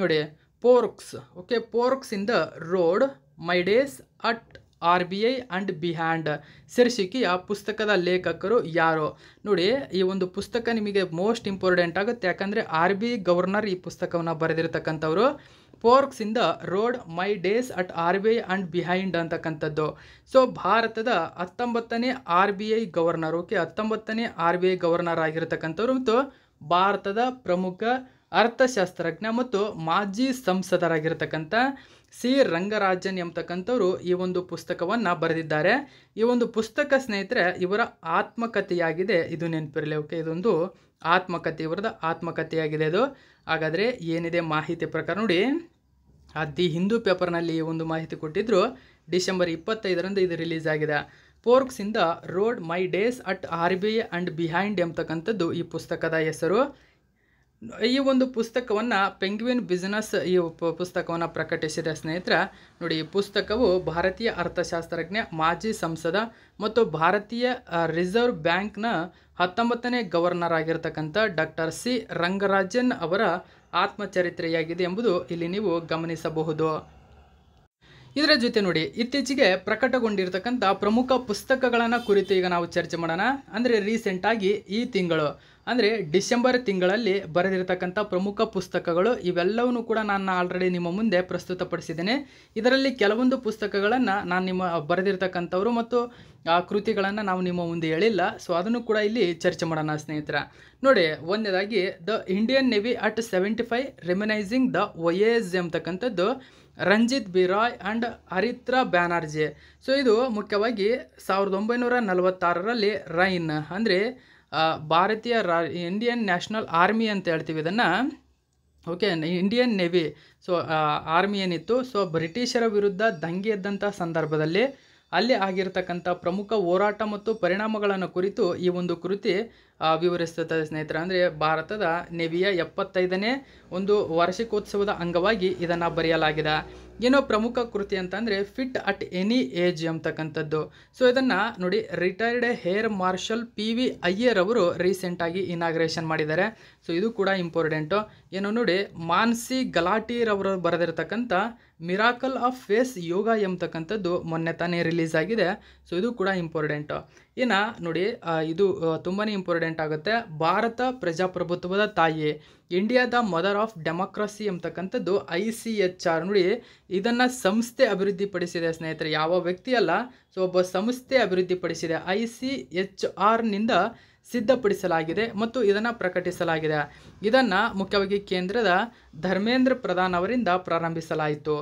ನೋಡಿ forks okay forks in the road my days at R B I and behind ಶೀರ್ಷಿಕೆಯ ಪುಸ್ತಕದ ಲೇಖಕರು ಯಾರು ನೋಡಿ ಈ ಒಂದು ಪುಸ್ತಕ ನಿಮಗೆ ಮೋಸ್ಟ್ ಇಂಪಾರ್ಟೆಂಟ್ ಆಗುತ್ತೆ ಯಾಕಂದರೆ ಆರ್ ಬಿ ಗವರ್ನರ್ ಈ ಪುಸ್ತಕವನ್ನು ಬರೆದಿರತಕ್ಕಂಥವ್ರು forks in road my days at R B I and behind ಅಂತಕ್ಕಂಥದ್ದು ಸೊ ಭಾರತದ ಹತ್ತೊಂಬತ್ತನೇ R B I governor okay ಹತ್ತೊಂಬತ್ತನೇ ಆರ್ ಬಿ ಐ ಗವರ್ನರ್ ಆಗಿರತಕ್ಕಂಥವ್ರು ಮತ್ತು ಭಾರತದ ಪ್ರಮುಖ ಅರ್ಥಶಾಸ್ತ್ರಜ್ಞ ಮತ್ತು ಮಾಜಿ ಸಂಸದರಾಗಿರ್ತಕ್ಕಂಥ ಸಿ ರಂಗರಾಜನ್ ಎಂಬತಕ್ಕಂಥವ್ರು ಈ ಒಂದು ಪುಸ್ತಕವನ್ನು ಬರೆದಿದ್ದಾರೆ ಈ ಒಂದು ಪುಸ್ತಕ ಸ್ನೇಹಿತರೆ ಇವರ ಆತ್ಮಕಥೆಯಾಗಿದೆ ಇದು ನೆನಪಿರಲಿ ಓಕೆ ಇದೊಂದು ಆತ್ಮಕಥೆ ಇವರದ ಆತ್ಮಕಥೆಯಾಗಿದೆ ಅದು ಹಾಗಾದರೆ ಏನಿದೆ ಮಾಹಿತಿ ಪ್ರಕಾರ ನೋಡಿ ದಿ ಹಿಂದೂ ಪೇಪರ್ನಲ್ಲಿ ಈ ಒಂದು ಮಾಹಿತಿ ಕೊಟ್ಟಿದ್ದರು ಡಿಸೆಂಬರ್ ಇಪ್ಪತ್ತೈದರಂದು ಇದು ರಿಲೀಸ್ ಆಗಿದೆ ಫೋರ್ಕ್ಸಿಂದ road my days at R B I and behind ಎಂಬತಕ್ಕಂಥದ್ದು ಈ ಪುಸ್ತಕದ ಹೆಸರು ಈ ಒಂದು ಪುಸ್ತಕವನ್ನು ಪೆಂಗ್ವಿನ್ ಬಿಸ್ನೆಸ್ ಈ ಪುಸ್ತಕವನ್ನು ಪ್ರಕಟಿಸಿದ ಸ್ನೇಹಿತರ ನೋಡಿ ಈ ಪುಸ್ತಕವು ಭಾರತೀಯ ಅರ್ಥಶಾಸ್ತ್ರಜ್ಞ ಮಾಜಿ ಸಂಸದ ಮತ್ತು ಭಾರತೀಯ ರಿಸರ್ವ್ ಬ್ಯಾಂಕ್ನ ಹತ್ತೊಂಬತ್ತನೇ ಗವರ್ನರ್ ಆಗಿರತಕ್ಕಂಥ ಡಾಕ್ಟರ್ ಸಿ ರಂಗರಾಜನ್ ಅವರ ಆತ್ಮಚರಿತ್ರೆಯಾಗಿದೆ ಎಂಬುದು ಇಲ್ಲಿ ನೀವು ಗಮನಿಸಬಹುದು ಇದರ ಜೊತೆ ನೋಡಿ ಇತ್ತೀಚೆಗೆ ಪ್ರಕಟಗೊಂಡಿರ್ತಕ್ಕಂಥ ಪ್ರಮುಖ ಪುಸ್ತಕಗಳನ್ನು ಕುರಿತು ಈಗ ನಾವು ಚರ್ಚೆ ಮಾಡೋಣ ಅಂದರೆ ರೀಸೆಂಟಾಗಿ ಈ ತಿಂಗಳು ಅಂದರೆ ಡಿಸೆಂಬರ್ ತಿಂಗಳಲ್ಲಿ ಬರೆದಿರತಕ್ಕಂಥ ಪ್ರಮುಖ ಪುಸ್ತಕಗಳು ಇವೆಲ್ಲವನ್ನೂ ಕೂಡ ನಾನು ಆಲ್ರೆಡಿ ನಿಮ್ಮ ಮುಂದೆ ಪ್ರಸ್ತುತಪಡಿಸಿದ್ದೇನೆ ಇದರಲ್ಲಿ ಕೆಲವೊಂದು ಪುಸ್ತಕಗಳನ್ನು ನಾನು ನಿಮ್ಮ ಬರೆದಿರ್ತಕ್ಕಂಥವ್ರು ಮತ್ತು ಆ ಕೃತಿಗಳನ್ನು ನಾವು ನಿಮ್ಮ ಮುಂದೆ ಹೇಳಿಲ್ಲ ಸೊ ಅದನ್ನು ಕೂಡ ಇಲ್ಲಿ ಚರ್ಚೆ ಮಾಡೋಣ ಸ್ನೇಹಿತರ ನೋಡಿ ಒಂದೇದಾಗಿ the Indian navy at seventy five reminiscing the voyage ಎಂಬತಕ್ಕಂಥದ್ದು ರಂಜಿತ್ ಬಿರಾಯ್ ರಾಯ್ ಆ್ಯಂಡ್ ಹರಿತ್ರ ಬ್ಯಾನರ್ಜಿ ಸೊ ಇದು ಮುಖ್ಯವಾಗಿ ಸಾವಿರದ ಒಂಬೈನೂರ ನಲವತ್ತಾರರಲ್ಲಿ ರೈನ್ ಅಂದರೆ ಭಾರತೀಯ ರಾ ಇಂಡಿಯನ್ ನ್ಯಾಷನಲ್ ಆರ್ಮಿ ಅಂತ ಹೇಳ್ತೀವಿ ಇದನ್ನು okay Indian navy so army ಏನಿತ್ತು ಸೊ ಬ್ರಿಟಿಷರ ವಿರುದ್ಧ ದಂಗೆ ಎದ್ದಂಥ ಸಂದರ್ಭದಲ್ಲಿ ಅಲ್ಲಿ ಆಗಿರತಕ್ಕಂಥ ಪ್ರಮುಖ ಹೋರಾಟ ಮತ್ತು ಪರಿಣಾಮಗಳನ್ನು ಕುರಿತು ಈ ಒಂದು ಕೃತಿ ವಿವರಿಸ್ತದೆ ಸ್ನೇಹಿತರ ಅಂದರೆ ಭಾರತದ ನೆವಿಯ ಎಪ್ಪತ್ತೈದನೇ ಒಂದು ವಾರ್ಷಿಕೋತ್ಸವದ ಅಂಗವಾಗಿ ಇದನ್ನು ಬರೆಯಲಾಗಿದೆ ಏನೋ ಪ್ರಮುಖ ಕೃತಿ ಅಂತಂದರೆ ಫಿಟ್ ಅಟ್ ಎನಿ ಏಜ್ ಅಂತಕ್ಕಂಥದ್ದು ಸೊ ಇದನ್ನು ನೋಡಿ retired air marshal P V Iyer ಅವರು ರೀಸೆಂಟಾಗಿ ಇನಾಗ್ರೇಷನ್ ಮಾಡಿದ್ದಾರೆ ಸೊ ಇದು ಕೂಡ ಇಂಪಾರ್ಟೆಂಟು ಏನೋ ನೋಡಿ ಮಾನ್ಸಿ ಗಲಾಟಿರವರು ಬರೆದಿರ್ತಕ್ಕಂಥ ಮಿರಾಕಲ್ ಆಫ್ ಫೇಸ್ ಯೋಗ ಎಂಬತಕ್ಕಂಥದ್ದು ಮೊನ್ನೆ ತಾನೇ ರಿಲೀಸ್ ಆಗಿದೆ ಸೊ ಇದು ಕೂಡ ಇಂಪಾರ್ಟೆಂಟ್ ಇನ್ನು ನೋಡಿ ಇದು ತುಂಬಾ ಇಂಪಾರ್ಟೆಂಟ್ ಆಗುತ್ತೆ ಭಾರತ ಪ್ರಜಾಪ್ರಭುತ್ವದ ತಾಯಿ ಇಂಡಿಯಾದ ಮದರ್ ಆಫ್ ಡೆಮಾಕ್ರಸಿ ಎಂಬತಕ್ಕಂಥದ್ದು ಐ ಸಿ ಎಚ್ ಆರ್ ನೋಡಿ ಇದನ್ನು ಸಂಸ್ಥೆ ಅಭಿವೃದ್ಧಿಪಡಿಸಿದೆ ಸ್ನೇಹಿತರೆ ಯಾವ ವ್ಯಕ್ತಿಯಲ್ಲ ಸೊ ಒಬ್ಬ ಸಂಸ್ಥೆ ಅಭಿವೃದ್ಧಿಪಡಿಸಿದೆ ಐ ಸಿ ಎಚ್ ಆರ್ನಿಂದ ಸಿದ್ಧಪಡಿಸಲಾಗಿದೆ ಮತ್ತು ಇದನ್ನು ಪ್ರಕಟಿಸಲಾಗಿದೆ ಇದನ್ನು ಮುಖ್ಯವಾಗಿ ಕೇಂದ್ರದ ಧರ್ಮೇಂದ್ರ ಪ್ರಧಾನ್ ಅವರಿಂದ ಪ್ರಾರಂಭಿಸಲಾಯಿತು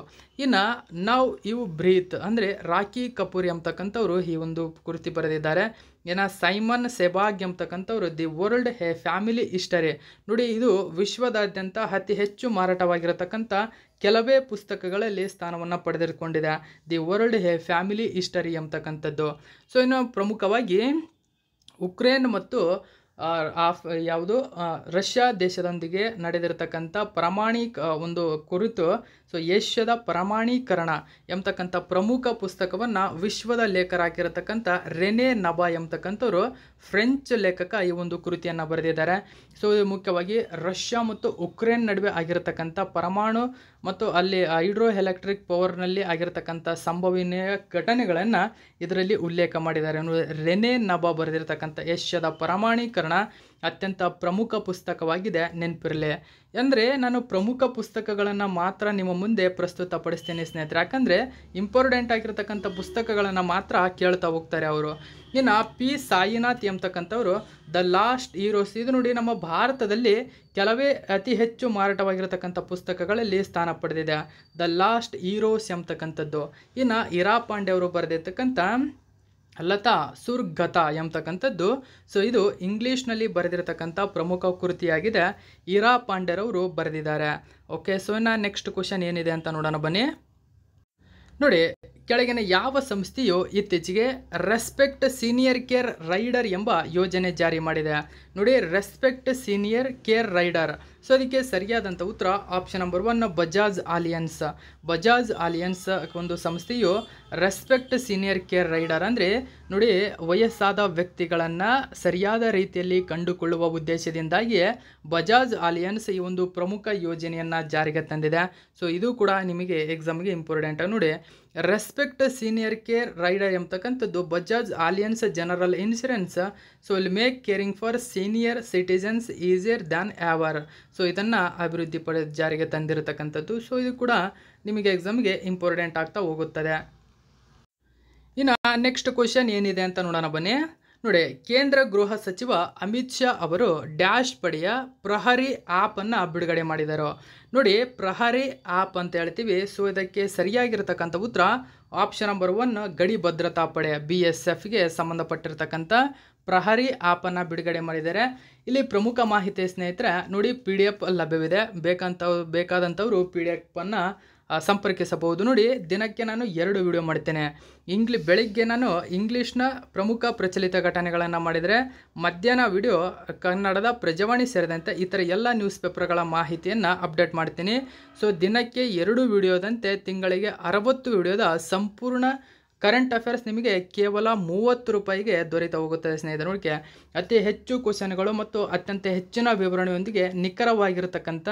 ಇನ್ನು ನಾವು ಇವು ಬ್ರೀತ್ ಅಂದರೆ ರಾಖಿ ಕಪೂರ್ ಎಂಬತಕ್ಕಂಥವ್ರು ಈ ಒಂದು ಕೃತಿ ಬರೆದಿದ್ದಾರೆ ಇನ್ನು ಸೈಮನ್ ಸೆಬಾಗ್ ಎಂಬತಕ್ಕಂಥವ್ರು the world a family history ನೋಡಿ ಇದು ವಿಶ್ವದಾದ್ಯಂತ ಅತಿ ಹೆಚ್ಚು ಮಾರಾಟವಾಗಿರತಕ್ಕಂಥ ಕೆಲವೇ ಪುಸ್ತಕಗಳಲ್ಲಿ ಸ್ಥಾನವನ್ನು ಪಡೆದುಕೊಂಡಿದೆ the world a family history ಎಂಬತಕ್ಕಂಥದ್ದು ಸೊ ಇನ್ನು ಪ್ರಮುಖವಾಗಿ ಉಕ್ರೇನ್ ಮತ್ತು ಆಫ್ ಯಾವುದು ರಷ್ಯಾ ದೇಶದೊಂದಿಗೆ ನಡೆದಿರತಕ್ಕಂಥ ಪ್ರಾಮಾಣಿಕ ಒಂದು ಕುರಿತು ಸೊ ಏಷ್ಯಾದ ಪ್ರಮಾಣೀಕರಣ ಎಂಬತಕ್ಕಂಥ ಪ್ರಮುಖ ಪುಸ್ತಕವನ್ನು ವಿಶ್ವದ ಲೇಖರಾಗಿರತಕ್ಕಂಥ ರೆನೆ ನಬಾ ಎಂಬತಕ್ಕಂಥವ್ರು ಫ್ರೆಂಚ್ ಲೇಖಕ ಈ ಒಂದು ಕೃತಿಯನ್ನು ಬರೆದಿದ್ದಾರೆ ಸೊ ಇದು ಮುಖ್ಯವಾಗಿ ರಷ್ಯಾ ಮತ್ತು ಉಕ್ರೇನ್ ನಡುವೆ ಆಗಿರತಕ್ಕಂಥ ಪರಮಾಣು ಮತ್ತು ಅಲ್ಲಿ ಹೈಡ್ರೋ ಎಲೆಕ್ಟ್ರಿಕ್ ಪವರ್ನಲ್ಲಿ ಆಗಿರತಕ್ಕಂಥ ಸಂಭವನೀಯ ಘಟನೆಗಳನ್ನು ಇದರಲ್ಲಿ ಉಲ್ಲೇಖ ಮಾಡಿದ್ದಾರೆ ರೆನೆ ನಬಾ ಬರೆದಿರತಕ್ಕಂಥ ಏಷ್ಯಾದ ಪ್ರಮಾಣೀಕರಣ ಅತ್ಯಂತ ಪ್ರಮುಖ ಪುಸ್ತಕವಾಗಿದೆ ನೆನಪಿರಲಿ ಅಂದರೆ ನಾನು ಪ್ರಮುಖ ಪುಸ್ತಕಗಳನ್ನು ಮಾತ್ರ ನಿಮ್ಮ ಮುಂದೆ ಪ್ರಸ್ತುತಪಡಿಸ್ತೇನೆ ಸ್ನೇಹಿತರೆ ಯಾಕಂದರೆ ಇಂಪಾರ್ಟೆಂಟ್ ಆಗಿರತಕ್ಕಂಥ ಪುಸ್ತಕಗಳನ್ನು ಮಾತ್ರ ಕೇಳ್ತಾ ಹೋಗ್ತಾರೆ ಅವರು ಇನ್ನು ಪಿ ಸಾಯಿನಾಥ್ ಎಂಬತಕ್ಕಂಥವ್ರು ದ ಲಾಸ್ಟ್ ಹೀರೋಸ್ ಇದು ನೋಡಿ ನಮ್ಮ ಭಾರತದಲ್ಲಿ ಕೆಲವೇ ಅತಿ ಹೆಚ್ಚು ಮಾರಾಟವಾಗಿರತಕ್ಕಂಥ ಪುಸ್ತಕಗಳಲ್ಲಿ ಸ್ಥಾನ ಪಡೆದಿದೆ ದ ಲಾಸ್ಟ್ ಹೀರೋಸ್ ಎಂಬತಕ್ಕಂಥದ್ದು ಇನ್ನು ಇರಾ ಪಾಂಡೆ ಅವರು ಬರೆದಿರ್ತಕ್ಕಂಥ ಲತಾ ಸುರ್ಗತ ಎಂಬತಕ್ಕಂಥದ್ದು ಸೊ ಇದು ಇಂಗ್ಲೀಷ್ನಲ್ಲಿ ಬರೆದಿರತಕ್ಕಂಥ ಪ್ರಮುಖ ಕೃತಿಯಾಗಿದೆ ಇರಾ ಪಾಂಡೆರವರು ಬರೆದಿದ್ದಾರೆ ಓಕೆ ಸೊ ಇನ್ನು ನೆಕ್ಸ್ಟ್ ಕ್ವಶನ್ ಏನಿದೆ ಅಂತ ನೋಡೋಣ ಬನ್ನಿ ನೋಡಿ ಕೆಳಗಿನ ಯಾವ ಸಂಸ್ಥೆಯು ಇತ್ತೀಚೆಗೆ ರೆಸ್ಪೆಕ್ಟ್ ಸೀನಿಯರ್ ಕೇರ್ ರೈಡರ್ ಎಂಬ ಯೋಜನೆ ಜಾರಿ ಮಾಡಿದೆ ನೋಡಿ respect senior care rider so ಅದಕ್ಕೆ ಸರಿಯಾದಂಥ ಉತ್ತರ option number one Bajaj Allianz Bajaj Allianz ಒಂದು ಸಂಸ್ಥೆಯು ರೆಸ್ಪೆಕ್ಟ್ ಸೀನಿಯರ್ ಕೇರ್ ರೈಡರ್ ಅಂದರೆ ನೋಡಿ ವಯಸ್ಸಾದ ವ್ಯಕ್ತಿಗಳನ್ನು ಸರಿಯಾದ ರೀತಿಯಲ್ಲಿ ಕಂಡುಕೊಳ್ಳುವ ಉದ್ದೇಶದಿಂದಾಗಿ ಬಜಾಜ್ ಆಲಿಯನ್ಸ್ ಈ ಒಂದು ಪ್ರಮುಖ ಯೋಜನೆಯನ್ನು ಜಾರಿಗೆ ತಂದಿದೆ ಸೊ ಇದು ಕೂಡ ನಿಮಗೆ ಎಕ್ಸಾಮ್ಗೆ ಇಂಪಾರ್ಟೆಂಟ್ ನೋಡಿ ರೆಸ್ಪೆಕ್ಟ್ ಸೀನಿಯರ್ ಕೇರ್ ರೈಡರ್ ಎಂಬತಕ್ಕಂಥದ್ದು Bajaj Allianz general insurance so ಇಲ್ಲಿ make caring for see senior citizens easier than ever so ಇದನ್ನು ಅಭಿವೃದ್ಧಿ ಪಡೆ ಜಾರಿಗೆ ತಂದಿರತಕ್ಕಂಥದ್ದು ಸೊ ಇದು ಕೂಡ ನಿಮಗೆ ಎಕ್ಸಾಮ್ಗೆ ಇಂಪಾರ್ಟೆಂಟ್ ಆಗ್ತಾ ಹೋಗುತ್ತದೆ ಇನ್ನು ನೆಕ್ಸ್ಟ್ ಕ್ವಶನ್ ಏನಿದೆ ಅಂತ ನೋಡೋಣ ಬನ್ನಿ ನೋಡಿ ಕೇಂದ್ರ ಗೃಹ ಸಚಿವ ಅಮಿತ್ ಶಾ ಅವರು ಡ್ಯಾಶ್ ಪಡೆಯ ಪ್ರಹರಿ ಆ್ಯಪನ್ನು ಬಿಡುಗಡೆ ಮಾಡಿದರು ನೋಡಿ ಪ್ರಹರಿ ಆ್ಯಪ್ ಅಂತ ಹೇಳ್ತೀವಿ ಸೊ ಇದಕ್ಕೆ ಸರಿಯಾಗಿರತಕ್ಕಂಥ ಉತ್ತರ ಆಪ್ಷನ್ ನಂಬರ್ ಒನ್ ಗಡಿ ಭದ್ರತಾ ಪಡೆ ಬಿ ಎಸ್ ಎಫ್ಗೆ ಸಂಬಂಧಪಟ್ಟಿರತಕ್ಕಂಥ ಪ್ರಹರಿ ಆ್ಯಪನ್ನು ಬಿಡುಗಡೆ ಮಾಡಿದ್ದಾರೆ ಇಲ್ಲಿ ಪ್ರಮುಖ ಮಾಹಿತಿ ಸ್ನೇಹಿತರೆ ನೋಡಿ ಪಿ ಡಿ ಎಫ್ ಲಭ್ಯವಿದೆ ಬೇಕಂತ ಬೇಕಾದಂಥವರು ಪಿ ಡಿ ಎಫನ್ನು ಸಂಪರ್ಕಿಸಬಹುದು ನೋಡಿ ದಿನಕ್ಕೆ ನಾನು ಎರಡು ವಿಡಿಯೋ ಮಾಡ್ತೇನೆ ಇಂಗ್ಲಿ ಬೆಳಿಗ್ಗೆ ನಾನು ಇಂಗ್ಲೀಷ್ನ ಪ್ರಮುಖ ಪ್ರಚಲಿತ ಘಟನೆಗಳನ್ನು ಮಾಡಿದರೆ ಮಧ್ಯಾಹ್ನ ವಿಡಿಯೋ ಕನ್ನಡದ ಪ್ರಜಾವಾಣಿ ಸೇರಿದಂತೆ ಇತರ ಎಲ್ಲ ನ್ಯೂಸ್ ಪೇಪರ್ಗಳ ಮಾಹಿತಿಯನ್ನು ಅಪ್ಡೇಟ್ ಮಾಡ್ತೀನಿ ಸೊ ದಿನಕ್ಕೆ ಎರಡು ವಿಡಿಯೋದಂತೆ ತಿಂಗಳಿಗೆ ಅರವತ್ತು ವಿಡಿಯೋದ ಸಂಪೂರ್ಣ ಕರೆಂಟ್ ಅಫೇರ್ಸ್ ನಿಮಗೆ ಕೇವಲ ಮೂವತ್ತು ರೂಪಾಯಿಗೆ ದೊರೆತ ಹೋಗುತ್ತದೆ ಸ್ನೇಹಿತರೆ ನೋಡಿಕೆ ಅತಿ ಹೆಚ್ಚು ಕ್ವಶನ್ಗಳು ಮತ್ತು ಅತ್ಯಂತ ಹೆಚ್ಚಿನ ವಿವರಣೆಯೊಂದಿಗೆ ನಿಖರವಾಗಿರತಕ್ಕಂಥ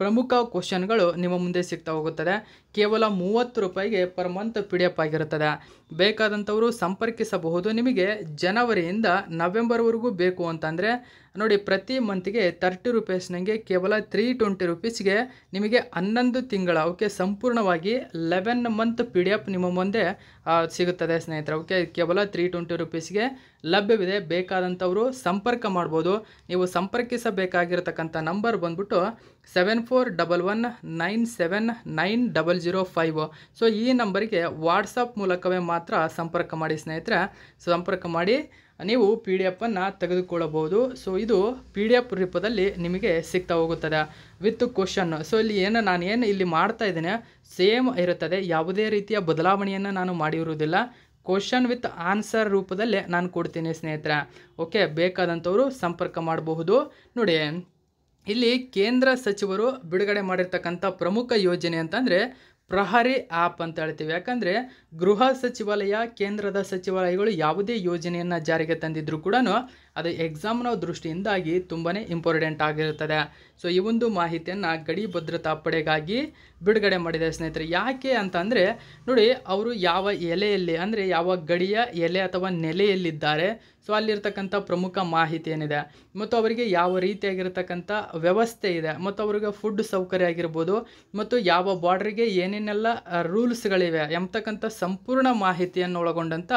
ಪ್ರಮುಖ ಕ್ವಶನ್ಗಳು ನಿಮ್ಮ ಮುಂದೆ ಸಿಗ್ತಾ ಹೋಗುತ್ತದೆ ಕೇವಲ ಮೂವತ್ತು ರೂಪಾಯಿಗೆ per month P D F ಆಗಿರುತ್ತದೆ ಬೇಕಾದಂಥವರು ಸಂಪರ್ಕಿಸಬಹುದು ನಿಮಗೆ ಜನವರಿಯಿಂದ ನವೆಂಬರ್ವರೆಗೂ ಬೇಕು ಅಂತಂದರೆ ನೋಡಿ ಪ್ರತಿ ಮಂತಿಗೆ ತರ್ಟಿ ರುಪೀಸ್ ನನಗೆ ಕೇವಲ ತ್ರೀ ಟ್ವೆಂಟಿ ರುಪೀಸ್ಗೆ ನಿಮಗೆ ಹನ್ನೊಂದು ತಿಂಗಳ ಓಕೆ ಸಂಪೂರ್ಣವಾಗಿ eleven month P D F ನಿಮ್ಮ ಮುಂದೆ ಸಿಗುತ್ತದೆ ಸ್ನೇಹಿತರೆ ಓಕೆ ಕೇವಲ ತ್ರೀ ಟ್ವೆಂಟಿ ರುಪೀಸ್ಗೆ ಲಭ್ಯವಿದೆ ಬೇಕಾದಂಥವರು ಸಂಪರ್ಕ ಮಾಡ್ಬೋದು ನೀವು ಸಂಪರ್ಕಿಸಬೇಕಾಗಿರತಕ್ಕಂಥ ನಂಬರ್ ಬಂದ್ಬಿಟ್ಟು seven four double one nine seven nine double zero five so ಈ ನಂಬರಿಗೆ ವಾಟ್ಸಪ್ ಮೂಲಕವೇ ಮಾತ್ರ ಸಂಪರ್ಕ ಮಾಡಿ ಸ್ನೇಹಿತರೆ ಸಂಪರ್ಕ ಮಾಡಿ ನೀವು ಪಿ ಡಿ ಎಫನ್ನು ತೆಗೆದುಕೊಳ್ಳಬಹುದು ಸೊ ಇದು ಪಿ ಡಿ ಎಫ್ ರೂಪದಲ್ಲಿ ನಿಮಗೆ ಸಿಗ್ತಾ ಹೋಗುತ್ತದೆ ವಿತ್ ಕ್ವಶನ್ ಸೊ ಇಲ್ಲಿ ಏನು ನಾನು ಏನು ಇಲ್ಲಿ ಮಾಡ್ತಾ ಇದ್ದೇನೆ ಸೇಮ್ ಇರುತ್ತದೆ ಯಾವುದೇ ರೀತಿಯ ಬದಲಾವಣೆಯನ್ನು ನಾನು ಮಾಡಿರುವುದಿಲ್ಲ ಕ್ವಶನ್ ವಿತ್ ಆನ್ಸರ್ ರೂಪದಲ್ಲೇ ನಾನು ಕೊಡ್ತೀನಿ ಸ್ನೇಹಿತರೆ ಓಕೆ ಬೇಕಾದಂಥವರು ಸಂಪರ್ಕ ಮಾಡಬಹುದು ನೋಡಿ ಇಲ್ಲಿ ಕೇಂದ್ರ ಸಚಿವರು ಬಿಡುಗಡೆ ಮಾಡಿರ್ತಕ್ಕಂಥ ಪ್ರಮುಖ ಯೋಜನೆ ಅಂತಂದರೆ ಪ್ರಹರಿ ಆ್ಯಪ್ ಅಂತ ಹೇಳ್ತೀವಿ ಯಾಕಂದರೆ ಗೃಹ ಸಚಿವಾಲಯ ಕೇಂದ್ರದ ಸಚಿವಾಲಯಗಳು ಯಾವುದೇ ಯೋಜನೆಯನ್ನು ಜಾರಿಗೆ ತಂದಿದ್ದರೂ ಕೂಡ ಅದು ಎಕ್ಸಾಮ್ನ ದೃಷ್ಟಿಯಿಂದಾಗಿ ತುಂಬಾ ಇಂಪಾರ್ಟೆಂಟ್ ಆಗಿರುತ್ತದೆ ಸೊ ಈ ಒಂದು ಮಾಹಿತಿಯನ್ನು ಗಡಿ ಭದ್ರತಾ ಪಡೆಗಾಗಿ ಬಿಡುಗಡೆ ಮಾಡಿದೆ ಸ್ನೇಹಿತರೆ ಯಾಕೆ ಅಂತಂದರೆ ನೋಡಿ ಅವರು ಯಾವ ಎಲೆಯಲ್ಲಿ ಅಂದರೆ ಯಾವ ಗಡಿಯ ಎಲೆ ಅಥವಾ ನೆಲೆಯಲ್ಲಿದ್ದಾರೆ ಸೊ ಅಲ್ಲಿರ್ತಕ್ಕಂಥ ಪ್ರಮುಖ ಮಾಹಿತಿ ಏನಿದೆ ಮತ್ತು ಅವರಿಗೆ ಯಾವ ರೀತಿಯಾಗಿರ್ತಕ್ಕಂಥ ವ್ಯವಸ್ಥೆ ಇದೆ ಮತ್ತು ಅವರಿಗೆ ಫುಡ್ ಸೌಕರ್ಯ ಆಗಿರ್ಬೋದು ಮತ್ತು ಯಾವ ಬಾರ್ಡ್ರಿಗೆ ಏನೇನೆಲ್ಲ ರೂಲ್ಸ್ಗಳಿವೆ ಎಂಬತಕ್ಕಂಥ ಸಂಪೂರ್ಣ ಮಾಹಿತಿಯನ್ನು ಒಳಗೊಂಡಂಥ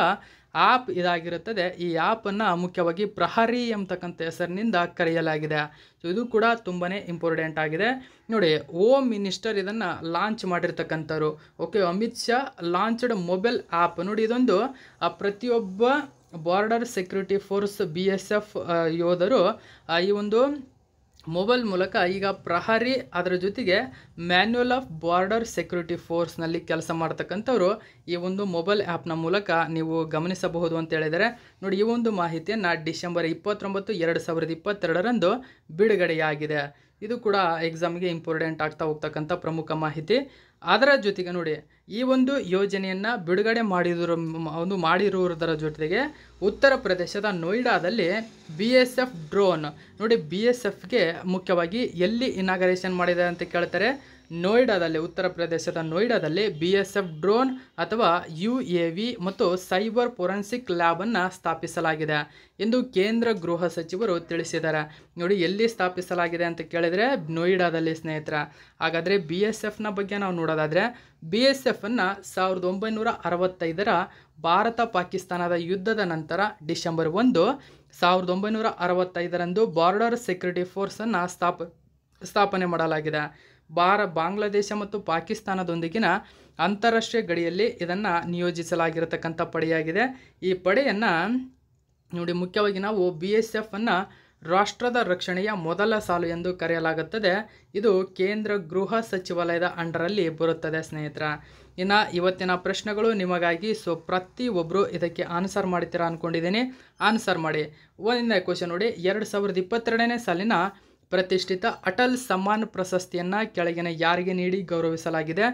ಆ್ಯಪ್ ಇದಾಗಿರುತ್ತದೆ ಈ ಆ್ಯಪನ್ನು ಮುಖ್ಯವಾಗಿ ಪ್ರಹರಿ ಎಂಬತಕ್ಕಂಥ ಹೆಸರಿನಿಂದ ಕರೆಯಲಾಗಿದೆ ಸೊ ಇದು ಕೂಡ ತುಂಬಾ ಇಂಪಾರ್ಟೆಂಟ್ ಆಗಿದೆ ನೋಡಿ ಓಮ್ ಮಿನಿಸ್ಟರ್ ಇದನ್ನು ಲಾಂಚ್ ಮಾಡಿರ್ತಕ್ಕಂಥವ್ರು okay Amit Shah launched mobile app ನೋಡಿ ಇದೊಂದು ಪ್ರತಿಯೊಬ್ಬ border security force B S F ಯೋಧರು ಈ ಒಂದು ಮೊಬೈಲ್ ಮೂಲಕ ಈಗ ಪ್ರಹರಿ ಅದರ ಜೊತೆಗೆ ಮ್ಯಾನ್ಯುಯಲ್ ಆಫ್ ಬಾರ್ಡರ್ ಸೆಕ್ಯೂರಿಟಿ ಫೋರ್ಸ್ನಲ್ಲಿ ಕೆಲಸ ಮಾಡ್ತಕ್ಕಂಥವ್ರು ಈ ಒಂದು ಮೊಬೈಲ್ ಆ್ಯಪ್ನ ಮೂಲಕ ನೀವು ಗಮನಿಸಬಹುದು ಅಂತ ಹೇಳಿದರೆ ನೋಡಿ ಈ ಒಂದು ಮಾಹಿತಿಯನ್ನು ಡಿಸೆಂಬರ್ ಇಪ್ಪತ್ತೊಂಬತ್ತು ಎರಡು ಸಾವಿರದ ಇಪ್ಪತ್ತೆರಡರಂದು ಬಿಡುಗಡೆಯಾಗಿದೆ ಇದು ಕೂಡ ಎಕ್ಸಾಮ್ಗೆ ಇಂಪಾರ್ಟೆಂಟ್ ಆಗ್ತಾ ಹೋಗ್ತಕ್ಕಂಥ ಪ್ರಮುಖ ಮಾಹಿತಿ ಅದರ ಜೊತೆಗೆ ನೋಡಿ ಈ ಒಂದು ಯೋಜನೆಯನ್ನು ಬಿಡುಗಡೆ ಮಾಡಿದ್ರ ಒಂದು ಮಾಡಿರುವುದರ ಜೊತೆಗೆ ಉತ್ತರ ಪ್ರದೇಶದ ನೋಯ್ಡಾದಲ್ಲಿ ಬಿ ಎಸ್ ಎಫ್ ಡ್ರೋನ್ ನೋಡಿ ಬಿ ಎಸ್ ಎಫ್ಗೆ ಮುಖ್ಯವಾಗಿ ಎಲ್ಲಿ ಇನಾಗರೇಷನ್ ಮಾಡಿದ್ದಾರೆ ಅಂತ ಕೇಳ್ತಾರೆ ನೋಯ್ಡಾದಲ್ಲಿ ಉತ್ತರ ಪ್ರದೇಶದ ನೋಯ್ಡಾದಲ್ಲಿ ಬಿ ಎಸ್ ಎಫ್ ಡ್ರೋನ್ ಅಥವಾ ಯು ಎ ವಿ ಮತ್ತು ಸೈಬರ್ ಫೊರೆನ್ಸಿಕ್ ಲ್ಯಾಬನ್ನು ಸ್ಥಾಪಿಸಲಾಗಿದೆ ಎಂದು ಕೇಂದ್ರ ಗೃಹ ಸಚಿವರು ತಿಳಿಸಿದ್ದಾರೆ ನೋಡಿ ಎಲ್ಲಿ ಸ್ಥಾಪಿಸಲಾಗಿದೆ ಅಂತ ಕೇಳಿದರೆ ನೋಯ್ಡಾದಲ್ಲಿ ಸ್ನೇಹಿತರ ಹಾಗಾದರೆ ಬಿ ಎಸ್ ಎಫ್ನ ಬಗ್ಗೆ ನಾವು ನೋಡೋದಾದರೆ ಬಿ ಎಸ್ ಎಫನ್ನು ಸಾವಿರದ ಒಂಬೈನೂರ ಅರವತ್ತೈದರ ಭಾರತ ಪಾಕಿಸ್ತಾನದ ಯುದ್ಧದ ನಂತರ ಡಿಸೆಂಬರ್ ಒಂದು ಸಾವಿರದ ಒಂಬೈನೂರ ಅರವತ್ತೈದರಂದು ಬಾರ್ಡರ್ ಸೆಕ್ಯೂರಿಟಿ ಫೋರ್ಸನ್ನು ಸ್ಥಾಪ ಸ್ಥಾಪನೆ ಮಾಡಲಾಗಿದೆ ಭಾರ ಬಾಂಗ್ಲಾದೇಶ ಮತ್ತು ಪಾಕಿಸ್ತಾನದೊಂದಿಗಿನ ಅಂತಾರಾಷ್ಟ್ರೀಯ ಗಡಿಯಲ್ಲಿ ಇದನ್ನು ನಿಯೋಜಿಸಲಾಗಿರತಕ್ಕಂಥ ಪಡೆಯಾಗಿದೆ ಈ ಪಡೆಯನ್ನು ನೋಡಿ ಮುಖ್ಯವಾಗಿ ನಾವು ಬಿ ಎಸ್ ಎಫ್ ರಾಷ್ಟ್ರದ ರಕ್ಷಣೆಯ ಮೊದಲ ಸಾಲು ಎಂದು ಕರೆಯಲಾಗುತ್ತದೆ ಇದು ಕೇಂದ್ರ ಗೃಹ ಸಚಿವಾಲಯದ ಅಂಡರಲ್ಲಿ ಬರುತ್ತದೆ ಸ್ನೇಹಿತರ ಇನ್ನು ಇವತ್ತಿನ ಪ್ರಶ್ನೆಗಳು ನಿಮಗಾಗಿ ಸೊ ಪ್ರತಿಯೊಬ್ಬರು ಇದಕ್ಕೆ ಆನ್ಸರ್ ಮಾಡ್ತೀರಾ ಅಂದ್ಕೊಂಡಿದ್ದೀನಿ ಆನ್ಸರ್ ಮಾಡಿ ಒಂದನೇ ಕ್ವಶನ್ ನೋಡಿ ಎರಡು ಸಾವಿರದ ಇಪ್ಪತ್ತೆರಡನೇ ಸಾಲಿನ ಪ್ರತಿಷ್ಠಿತ ಅಟಲ್ ಸಮ್ಮಾನ್ ಪ್ರಶಸ್ತಿಯನ್ನು ಕೆಳಗಿನ ಯಾರಿಗೆ ನೀಡಿ ಗೌರವಿಸಲಾಗಿದೆ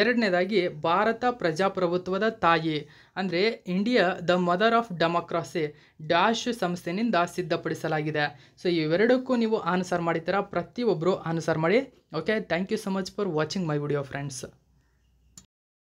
ಎರಡನೇದಾಗಿ ಭಾರತ ಪ್ರಜಾಪ್ರಭುತ್ವದ ತಾಯಿ ಅಂದರೆ India the mother of democracy dash ಸಂಸ್ಥೆಯಿಂದ ಸಿದ್ಧಪಡಿಸಲಾಗಿದೆ ಸೊ ಇವೆರಡಕ್ಕೂ ನೀವು ಆನ್ಸರ್ ಮಾಡಿದ್ದೀರಾ ಪ್ರತಿಯೊಬ್ಬರು ಆನ್ಸರ್ ಮಾಡಿ okay thank you so much for watching my video friends